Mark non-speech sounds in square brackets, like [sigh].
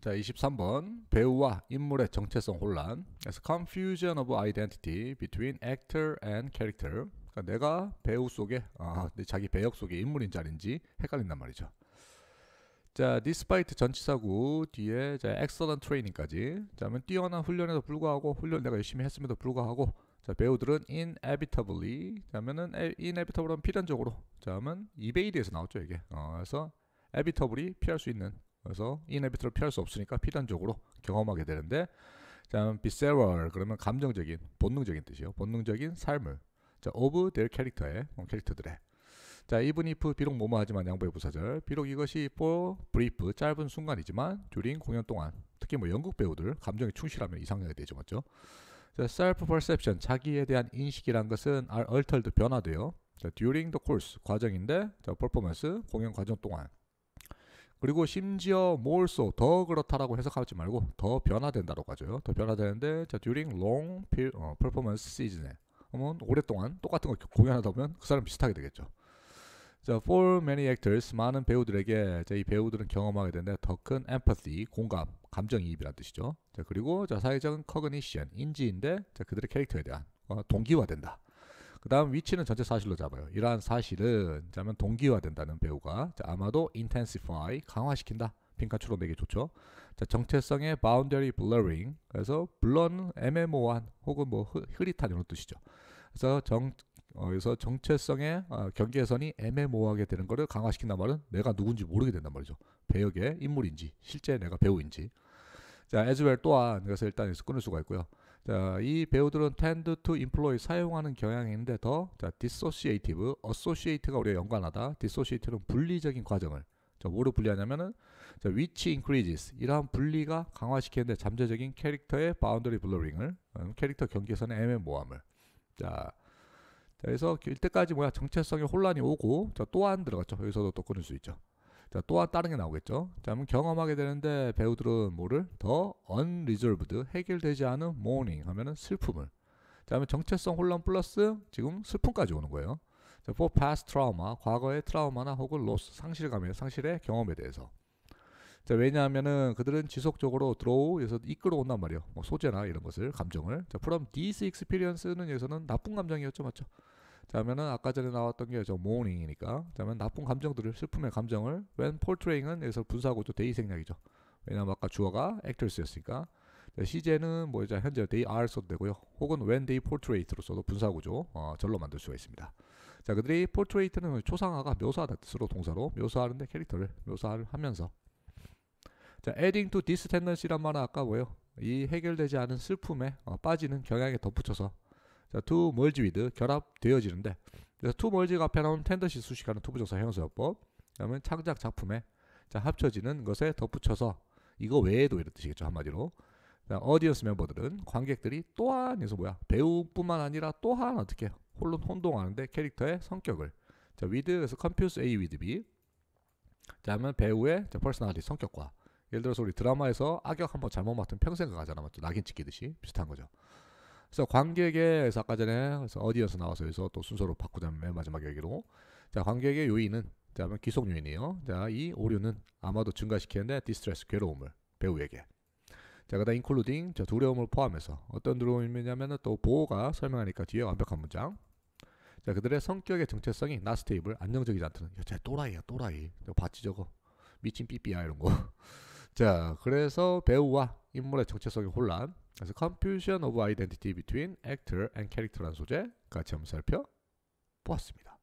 자, 23번 배우와 인물의 정체성 혼란. As confusion of identity between actor and character. 그러니까 내가 배우 속에 아, 자기 배역 속에 인물인 자인지 헷갈린단 말이죠. 자, despite 전치사구 뒤에 자, excellent training까지. 자면 뛰어난 훈련에도 불구하고 훈련 내가 열심히 했음에도 불구하고 자, 배우들은 inevitably 자면은 inevitable은 필연적으로. 자면 이베이드에서 나왔죠, 이게. 어, 그래서 evitably 피할 수 있는 그래서 이네비트를 피할 수 없으니까 필연적으로 경험하게 되는데 자, v i s c e r 그러면 감정적인, 본능적인 뜻이요. 본능적인 삶을 자, of their c 의 캐릭터들의 자, even 비록 모모 하지만 양보의 부사절 비록 이것이 for brief 짧은 순간이지만 during 공연 동안 특히 뭐 영국 배우들 감정에 충실하면 이상하게 되죠, 맞죠? 자, self perception 자기에 대한 인식이란 것은 are altered 변화되어 자, during the course 과정인데 자, performance 공연 과정 동안 그리고 심지어 모을소 더 그렇다라고 해석하지 말고 더 변화된다라고 하죠. 더 변화되는데 자 during long 어, performance season에 그러면 오랫동안 똑같은 거 공연하다 보면 그 사람 비슷하게 되겠죠. 자 for many actors 많은 배우들에게 자, 이 배우들은 경험하게 되는데 더 큰 empathy 공감 감정이입이란 뜻이죠. 자 그리고 자 사회적인 cognition 인지인데 자 그들의 캐릭터에 대한 어, 동기화된다. 그 다음 위치는 전체 사실로 잡아요. 이러한 사실은 자면 동기화된다는 배우가 자, 아마도 intensify 강화시킨다. 빈카츄로 내기 좋죠. 자, 정체성의 boundary blurring. 그래서 blurn, 애매모호한 혹은 뭐 흐릿한 이런 뜻이죠. 그래서 정 어, 그래서 정체성의 어, 경계선이 애매모호하게 되는 것을 강화시킨단 말은 내가 누군지 모르게 된단 말이죠. 배역의 인물인지 실제 내가 배우인지 자, as well 또한 이것을 일단 여서 끊을 수가 있고요. 자, 이 배우들은 tend to employ 사용하는 경향이 있는데 더 자, dissociative, associate가 우리가 연관하다. dissociate는 분리적인 과정을 자, 뭐로 분리하냐면은 자, which increases 이러한 분리가 강화시키는데 잠재적인 캐릭터의 boundary blurring을 음, 캐릭터 경계선의 애매모함을 자, 자 그래서 이때까지 뭐야 정체성의 혼란이 오고 자, 또한 들어갔죠. 여기서도 또 끊을 수 있죠. 자, 또 다른 게 나오겠죠. 자, 그럼 경험하게 되는데 배우들은 뭐를 더 unresolved 해결되지 않은 mourning 하면은 슬픔을. 자, 그러면 정체성 혼란 플러스 지금 슬픔까지 오는 거예요. 자, for past trauma, 과거의 트라우마나 혹은 loss, 상실감의 상실의 경험에 대해서. 자, 왜냐하면은 그들은 지속적으로 드로우에서 이끌어온단 말이에요. 뭐 소재나 이런 것을 감정을. 자, from these experience는 여기서는 나쁜 감정이었죠, 맞죠? 자면은 아까 전에 나왔던 게저 m o 이니까 자면 나쁜 감정들을 슬픔의 감정을 when portraying은 여기서 분사구조 대의생략이죠. 왜냐면 아까 주어가 actors였으니까 시제는 뭐이 현재 they are 써도 되고요. 혹은 when they portray로 써도 분사구조 어, 절로 만들 수가 있습니다. 자 그들이 portray는 초상화가 묘사하다 뜻으로 동사로 묘사하는데 캐릭터를 묘사를 하면서 자 adding to this tendency란 말은 아까 뭐예요? 이 해결되지 않은 슬픔에 어, 빠지는 경향에 덧붙여서 자, 투멀 m 위드 결합되어지는데 그래서 투멀 m e r 가 앞에 나온 텐더시 수식하는 투부정사 형용사요법 그다음에 창작 작품에 자, 합쳐지는 것에 덧붙여서 이거 외에도 이런 뜻이겠죠 한마디로 자, 어디언스 멤버들은 관객들이 또한 해서 뭐야 배우뿐만 아니라 또한 어떻게 홀론 혼동하는데 캐릭터의 성격을 자위드에서컴퓨 n f u s e A w i B 자면 배우의 자, 퍼스널리 성격과 예를 들어서 우리 드라마에서 악역 한 번 잘못 맡으면 평생 가잖아 맞죠 낙인 찍기듯이 비슷한 거죠 그래서 관객의 그래서 아까 전에 그래서 어디에서 나와서 해서또 순서로 바꾸자면 맨 마지막 얘기로자 관객의 요인은 자 기속 요인이에요. 자 이 오류는 아마도 증가시키는데 디스트레스 괴로움을 배우에게 자, 그다음 i n c l u 자, 두려움을 포함해서 어떤 두려움이냐면은 또 보호가 설명하니까 뒤에 완벽한 문장. 자, 그들의 성격의 정체성이 나스테이블 안정적이지 않다는. 야, 쟤 또라이야, 또라이. 너 봤지 저거? 미친 삐삐야 이런 거. [laughs] 자, 그래서 배우와 인물의 정체성의 혼란. 그래서 Confusion of Identity between Actor and c h a r a c t e r 란 소재 같이 한번 살펴보았습니다.